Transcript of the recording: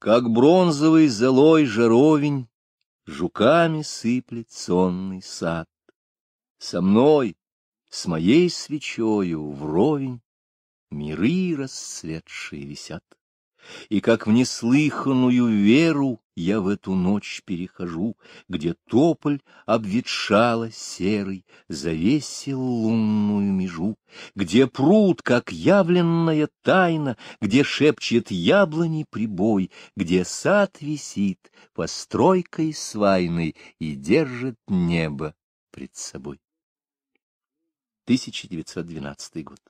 Как бронзовый золой жаровень, Жуками сыплет сонный сад. Со мной, с моей свечою вровень, Миры расцветшие висят. И как в неслыханную веру я в эту ночь перехожу, Где тополь обветшала серый, Завесил лунную межу, Где пруд, как явленная тайна, Где шепчет яблони прибой, Где сад висит постройкой свайной И держит небо пред собой. 1912 год.